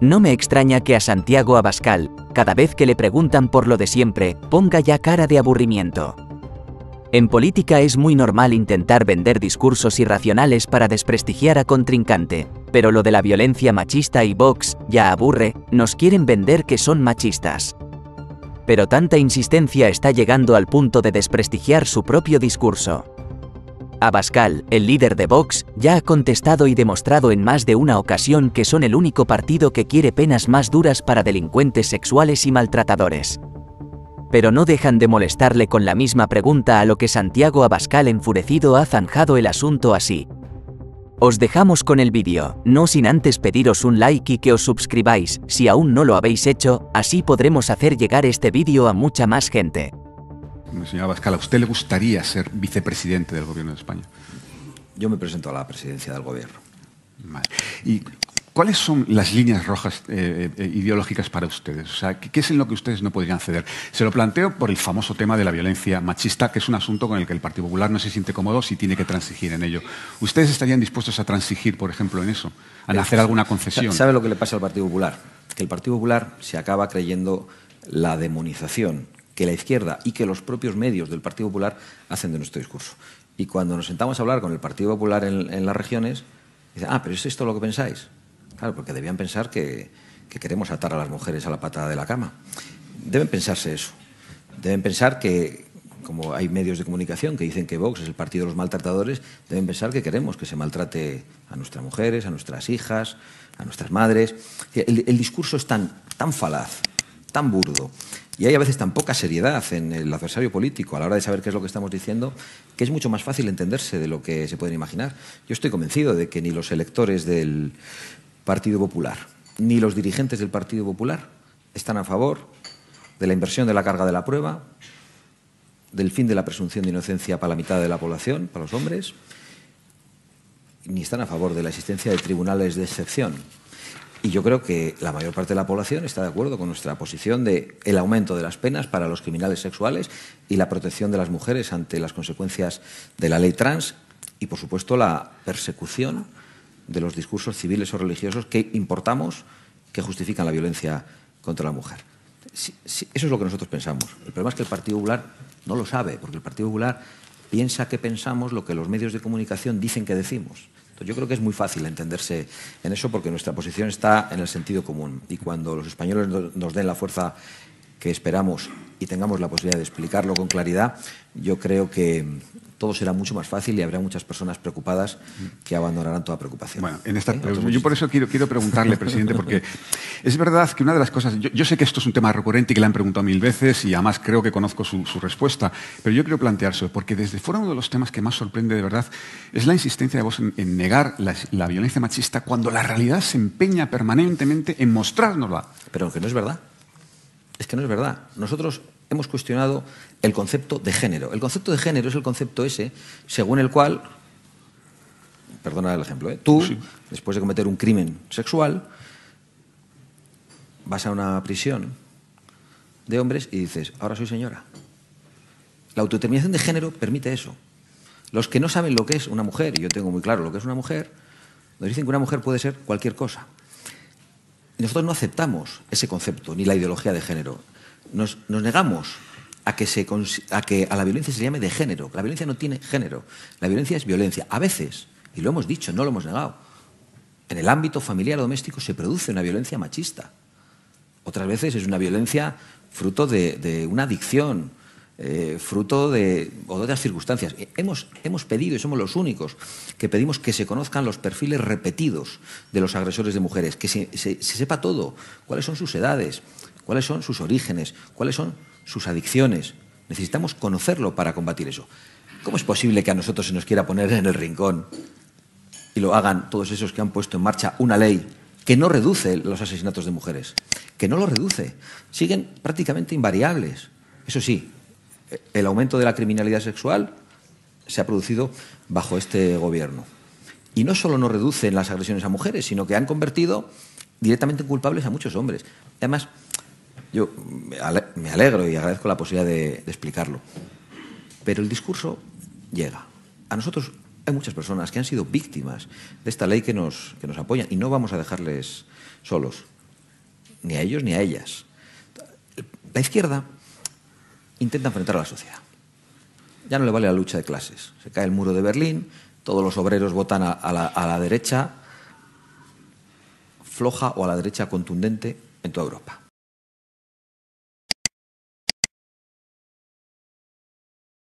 No me extraña que a Santiago Abascal, cada vez que le preguntan por lo de siempre, ponga ya cara de aburrimiento. En política es muy normal intentar vender discursos irracionales para desprestigiar a contrincante, pero lo de la violencia machista y Vox, ya aburre, nos quieren vender que son machistas. Pero tanta insistencia está llegando al punto de desprestigiar su propio discurso. Abascal, el líder de Vox, ya ha contestado y demostrado en más de una ocasión que son el único partido que quiere penas más duras para delincuentes sexuales y maltratadores. Pero no dejan de molestarle con la misma pregunta a lo que Santiago Abascal enfurecido ha zanjado el asunto así. Os dejamos con el vídeo, no sin antes pediros un like y que os suscribáis, si aún no lo habéis hecho, así podremos hacer llegar este vídeo a mucha más gente señora Bascala, ¿a usted le gustaría ser vicepresidente del Gobierno de España? Yo me presento a la presidencia del Gobierno. ¿Y cuáles son las líneas rojas eh, eh, eh, ideológicas para ustedes? O sea, ¿qué es en lo que ustedes no podrían ceder? Se lo planteo por el famoso tema de la violencia machista, que es un asunto con el que el Partido Popular no se siente cómodo si tiene que transigir en ello. ¿Ustedes estarían dispuestos a transigir, por ejemplo, en eso? ¿A hacer alguna concesión? ¿Sabe lo que le pasa al Partido Popular? Que el Partido Popular se acaba creyendo la demonización que la izquierda y que los propios medios del Partido Popular hacen de nuestro discurso. Y cuando nos sentamos a hablar con el Partido Popular en, las regiones, dicen, ah, pero ¿es esto lo que pensáis? Claro, porque debían pensar que, queremos atar a las mujeres a la patada de la cama. Deben pensarse eso. Deben pensar que, como hay medios de comunicación que dicen que Vox es el partido de los maltratadores, deben pensar que queremos que se maltrate a nuestras mujeres, a nuestras hijas, a nuestras madres. El, el discurso es tan falaz, tan burdo y hay a veces tan poca seriedad en el adversario político a la hora de saber qué es lo que estamos diciendo, que es mucho más fácil entenderse de lo que se pueden imaginar. Yo estoy convencido de que ni los electores del Partido Popular, ni los dirigentes del Partido Popular están a favor de la inversión de la carga de la prueba, del fin de la presunción de inocencia para la mitad de la población, para los hombres, ni están a favor de la existencia de tribunales de excepción y yo creo que la mayor parte de la población está de acuerdo con nuestra posición de el aumento de las penas para los criminales sexuales y la protección de las mujeres ante las consecuencias de la ley trans y, por supuesto, la persecución de los discursos civiles o religiosos que importamos que justifican la violencia contra la mujer. eso es lo que nosotros pensamos. El problema es que el Partido Popular no lo sabe, porque el Partido Popular piensa que pensamos lo que los medios de comunicación dicen que decimos yo creo que es muy fácil entenderse en eso porque nuestra posición está en el sentido común y cuando los españoles nos den la fuerza que esperamos y tengamos la posibilidad de explicarlo con claridad, yo creo que todo será mucho más fácil y habrá muchas personas preocupadas que abandonarán toda preocupación. Bueno, en esta, ¿Eh? yo por eso quiero, quiero preguntarle, presidente, porque es verdad que una de las cosas, yo, sé que esto es un tema recurrente y que le han preguntado mil veces y además creo que conozco su, respuesta, pero yo quiero planteárselo porque desde fuera uno de los temas que más sorprende de verdad es la insistencia de vos en, negar la, violencia machista cuando la realidad se empeña permanentemente en mostrárnosla. Pero que no es verdad. Es que no es verdad. Nosotros hemos cuestionado el concepto de género. El concepto de género es el concepto ese según el cual, perdona el ejemplo, ¿eh? tú, después de cometer un crimen sexual, vas a una prisión de hombres y dices, ahora soy señora. La autodeterminación de género permite eso. Los que no saben lo que es una mujer, y yo tengo muy claro lo que es una mujer, nos dicen que una mujer puede ser cualquier cosa. nosotros no aceptamos ese concepto ni la ideología de género nos, negamos a que, a la violencia se llame de género. La violencia no tiene género. La violencia es violencia. A veces, y lo hemos dicho, no lo hemos negado, en el ámbito familiar o doméstico se produce una violencia machista. Otras veces es una violencia fruto de, una adicción, eh, fruto de, o de otras circunstancias. Eh, hemos, pedido, y somos los únicos, que pedimos que se conozcan los perfiles repetidos de los agresores de mujeres, que se sepa todo, cuáles son sus edades, cuáles son sus orígenes, cuáles son sus adicciones. Necesitamos conocerlo para combatir eso. ¿Cómo es posible que a nosotros se nos quiera poner en el rincón y lo hagan todos esos que han puesto en marcha una ley que no reduce los asesinatos de mujeres? Que no lo reduce. Siguen prácticamente invariables. Eso sí, el aumento de la criminalidad sexual se ha producido bajo este gobierno. Y no solo no reducen las agresiones a mujeres, sino que han convertido directamente en culpables a muchos hombres. Además, yo me alegro y agradezco la posibilidad de, explicarlo. Pero el discurso llega. A nosotros hay muchas personas que han sido víctimas de esta ley que nos, que apoyan y no vamos a dejarles solos, ni a ellos ni a ellas. La izquierda intenta enfrentar a la sociedad. Ya no le vale la lucha de clases. Se cae el muro de Berlín, todos los obreros votan a la derecha floja o a la derecha contundente en toda Europa.